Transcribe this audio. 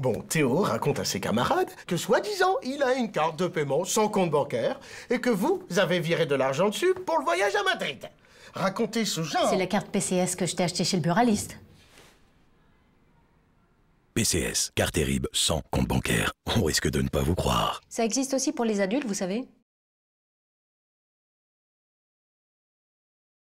Bon, Théo raconte à ses camarades que soi-disant, il a une carte de paiement sans compte bancaire et que vous avez viré de l'argent dessus pour le voyage à Madrid. Racontez ce genre... C'est la carte PCS que je t'ai achetée chez le buraliste. PCS, carte terrible sans compte bancaire. On risque de ne pas vous croire. Ça existe aussi pour les adultes, vous savez